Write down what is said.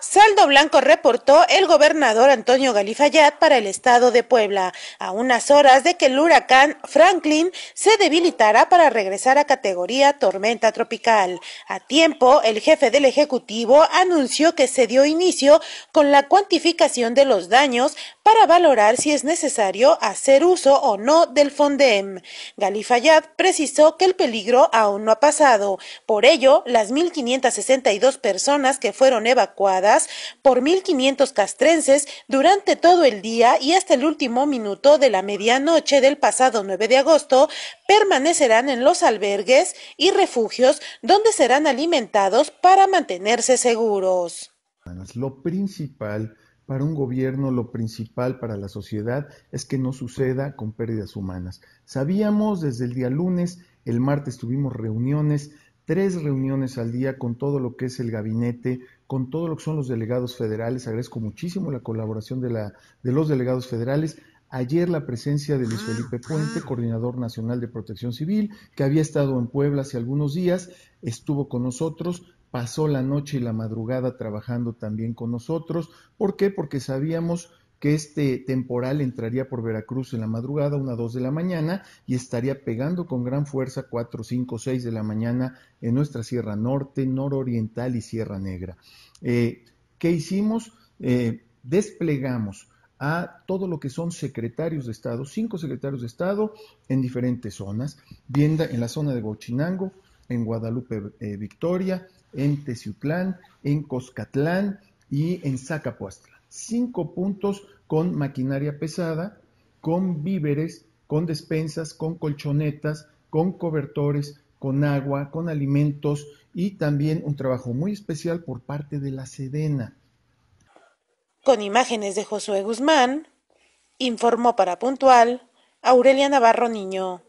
Saldo blanco reportó el gobernador Antonio Galifayat para el estado de Puebla, a unas horas de que el huracán Franklin se debilitara para regresar a categoría tormenta tropical. A tiempo, el jefe del Ejecutivo anunció que se dio inicio con la cuantificación de los daños para valorar si es necesario hacer uso o no del Fondem. Galifayat precisó que el peligro aún no ha pasado. Por ello, las 1.562 personas que fueron evacuadas por 1.500 castrenses durante todo el día y hasta el último minuto de la medianoche del pasado 9 de agosto permanecerán en los albergues y refugios donde serán alimentados para mantenerse seguros. Lo principal para un gobierno, lo principal para la sociedad es que no suceda con pérdidas humanas. Sabíamos desde el día lunes, el martes tuvimos reuniones tres reuniones al día con todo lo que es el gabinete, con todo lo que son los delegados federales. Agradezco muchísimo la colaboración de, la, de los delegados federales. Ayer la presencia de Luis ah, Felipe ah. Puente, coordinador nacional de protección civil, que había estado en Puebla hace algunos días, estuvo con nosotros, pasó la noche y la madrugada trabajando también con nosotros. ¿Por qué? Porque sabíamos que este temporal entraría por Veracruz en la madrugada, una dos 2 de la mañana, y estaría pegando con gran fuerza cuatro cinco seis de la mañana en nuestra Sierra Norte, Nororiental y Sierra Negra. Eh, ¿Qué hicimos? Eh, desplegamos a todo lo que son secretarios de Estado, cinco secretarios de Estado en diferentes zonas, vienda en la zona de gochinango en Guadalupe eh, Victoria, en Teciutlán, en Coscatlán y en Zacapuestla cinco puntos con maquinaria pesada, con víveres, con despensas, con colchonetas, con cobertores, con agua, con alimentos y también un trabajo muy especial por parte de la Sedena. Con imágenes de Josué Guzmán, informó para Puntual Aurelia Navarro Niño.